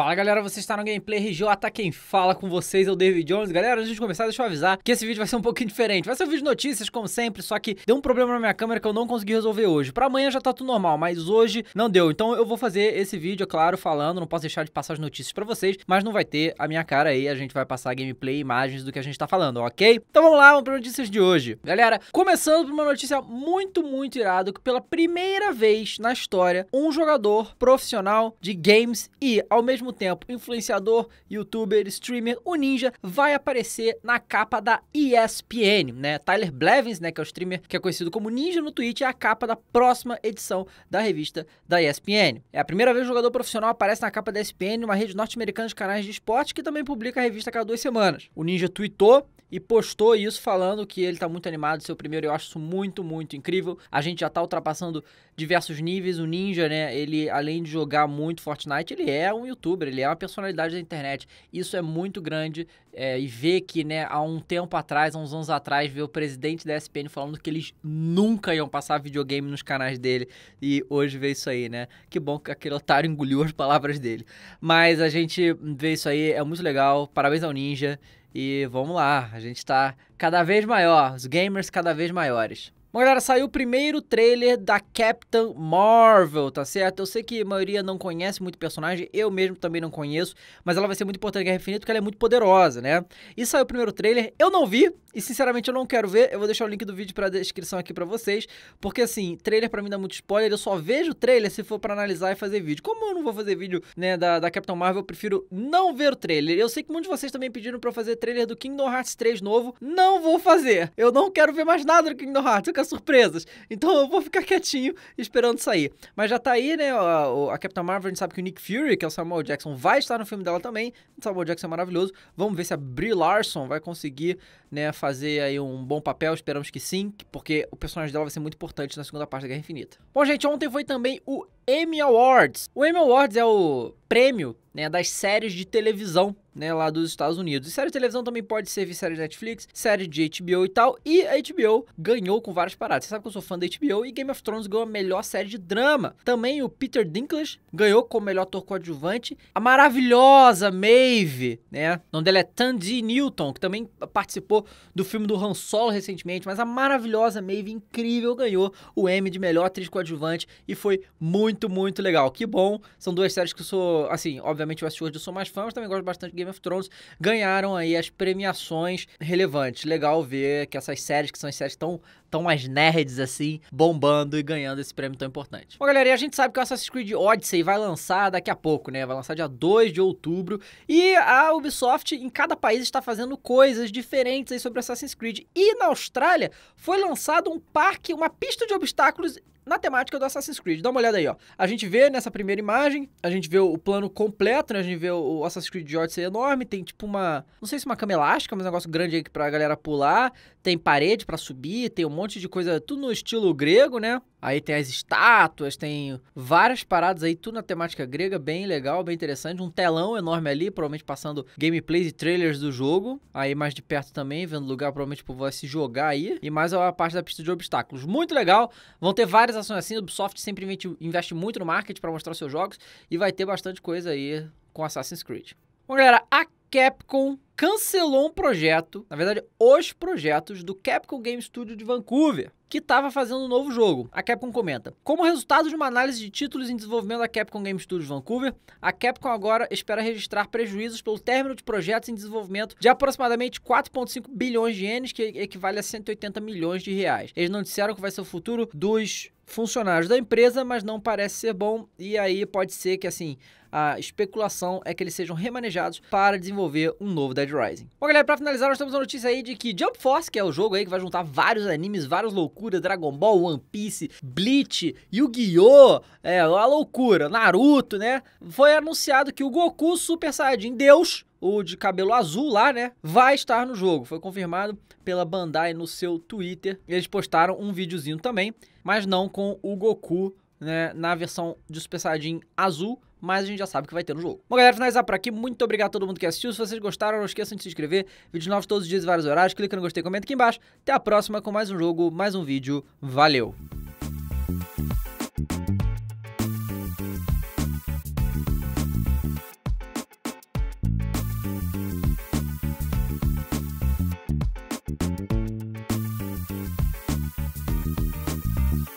Fala galera, você está no Gameplay RJ, tá quem fala com vocês é o David Jones. Galera, antes de começar, deixa eu avisar que esse vídeo vai ser um pouquinho diferente. Vai ser um vídeo de notícias, como sempre, só que deu um problema na minha câmera que eu não consegui resolver hoje. Para amanhã já tá tudo normal, mas hoje não deu. Então eu vou fazer esse vídeo, é claro, falando, não posso deixar de passar as notícias para vocês, mas não vai ter a minha cara aí, a gente vai passar gameplay, imagens do que a gente tá falando, ok? Então vamos lá, vamos para notícias de hoje. Galera, começando por uma notícia muito, muito irada, que pela primeira vez na história, um jogador profissional de games e, ao mesmo mesmo tempo influenciador, youtuber, streamer, o Ninja vai aparecer na capa da ESPN, né? Tyler Blevins, né, que é o streamer que é conhecido como Ninja no Twitch, é a capa da próxima edição da revista da ESPN. É a primeira vez que o jogador profissional aparece na capa da ESPN, uma rede norte-americana de canais de esporte que também publica a revista cada duas semanas. O Ninja tweetou e postou isso falando que ele está muito animado, seu primeiro, eu acho isso muito, muito incrível. A gente já está ultrapassando diversos níveis. O Ninja, né, ele além de jogar muito Fortnite, ele é um youtuber, ele é uma personalidade da internet. Isso é muito grande é, e ver que, né, há um tempo atrás, há uns anos atrás, ver o presidente da SPN falando que eles nunca iam passar videogame nos canais dele e hoje vê isso aí, né? Que bom que aquele otário engoliu as palavras dele. Mas a gente vê isso aí, é muito legal. Parabéns ao Ninja. E vamos lá, a gente tá cada vez maior, os gamers cada vez maiores. Bom, galera, saiu o primeiro trailer da Captain Marvel, tá certo? Eu sei que a maioria não conhece muito o personagem, eu mesmo também não conheço, mas ela vai ser muito importante em Guerra Infinita porque ela é muito poderosa, né? E saiu o primeiro trailer, eu não vi, e sinceramente eu não quero ver, eu vou deixar o link do vídeo pra descrição aqui pra vocês, porque assim, trailer pra mim dá muito spoiler, eu só vejo o trailer se for pra analisar e fazer vídeo. Como eu não vou fazer vídeo, né, da, da Captain Marvel, eu prefiro não ver o trailer. Eu sei que muitos de vocês também pediram pra eu fazer trailer do Kingdom Hearts 3 novo, não vou fazer, eu não quero ver mais nada do Kingdom Hearts, eu surpresas. Então eu vou ficar quietinho esperando sair. Mas já tá aí, né? A, a Capitã Marvel, a gente sabe que o Nick Fury, que é o Samuel Jackson, vai estar no filme dela também. O Samuel Jackson é maravilhoso. Vamos ver se a Brie Larson vai conseguir, né, fazer aí um bom papel. Esperamos que sim, porque o personagem dela vai ser muito importante na segunda parte da Guerra Infinita. Bom, gente, ontem foi também o Emmy Awards. O Emmy Awards é o prêmio né, das séries de televisão né, lá dos Estados Unidos. E série de televisão também pode servir série de Netflix, série de HBO e tal. E a HBO ganhou com várias paradas. Você sabe que eu sou fã da HBO e Game of Thrones ganhou a melhor série de drama. Também o Peter Dinklage ganhou como melhor ator coadjuvante. A maravilhosa Maeve, né? O nome dela é Tandy Newton, que também participou do filme do Han Solo recentemente, mas a maravilhosa Maeve incrível ganhou o Emmy de melhor atriz coadjuvante e foi muito, muito legal. Que bom. São duas séries que eu sou, assim, obviamente eu assisti hoje, eu sou mais fã, mas também gosto bastante de Game of Thrones ganharam aí as premiações relevantes. Legal ver que essas séries, que são as séries tão, tão mais nerds assim, bombando e ganhando esse prêmio tão importante. Bom, galera, e a gente sabe que o Assassin's Creed Odyssey vai lançar daqui a pouco, né? Vai lançar dia 2 de outubro. E a Ubisoft, em cada país, está fazendo coisas diferentes aí sobre Assassin's Creed. E na Austrália foi lançado um parque, uma pista de obstáculos na temática do Assassin's Creed. Dá uma olhada aí, ó. A gente vê nessa primeira imagem, a gente vê o plano completo, né? A gente vê o Assassin's Creed de ser é enorme, tem tipo uma, não sei se uma cama elástica, mas um negócio grande aí pra galera pular, tem parede para subir, tem um monte de coisa, tudo no estilo grego, né? Aí tem as estátuas, tem várias paradas aí, tudo na temática grega, bem legal, bem interessante. Um telão enorme ali, provavelmente passando gameplays e trailers do jogo. Aí mais de perto também, vendo lugar, provavelmente tipo, vai se jogar aí. E mais a parte da pista de obstáculos. Muito legal. Vão ter várias ações assim. O Ubisoft sempre investe, investe muito no marketing para mostrar seus jogos. E vai ter bastante coisa aí com Assassin's Creed. Bom, galera, a Capcom cancelou um projeto, na verdade, os projetos do Capcom Game Studio de Vancouver, que estava fazendo um novo jogo. A Capcom comenta: Como resultado de uma análise de títulos em desenvolvimento da Capcom Game Studio de Vancouver, a Capcom agora espera registrar prejuízos pelo término de projetos em desenvolvimento de aproximadamente 4,5 bilhões de ienes, que equivale a 180 milhões de reais. Eles não disseram que vai ser o futuro dos funcionários da empresa, mas não parece ser bom. E aí pode ser que assim a especulação é que eles sejam remanejados para desenvolver um novo Dead Rising. Bom, galera, pra finalizar, nós temos uma notícia aí de que Jump Force, que é o jogo aí que vai juntar vários animes, várias loucuras, Dragon Ball, One Piece, Bleach, Yu-Gi-Oh! É, a loucura, Naruto, né? Foi anunciado que o Goku Super Saiyajin Deus o de cabelo azul lá, né? Vai estar no jogo. Foi confirmado pela Bandai no seu Twitter. Eles postaram um videozinho também mas não com o Goku né, na versão de Super Saiyajin azul, mas a gente já sabe que vai ter no jogo. Bom, galera, finalizar por aqui. Muito obrigado a todo mundo que assistiu. Se vocês gostaram, não esqueçam de se inscrever. Vídeos novos todos os dias, vários horários. Clica no gostei, comenta aqui embaixo. Até a próxima com mais um jogo, mais um vídeo. Valeu!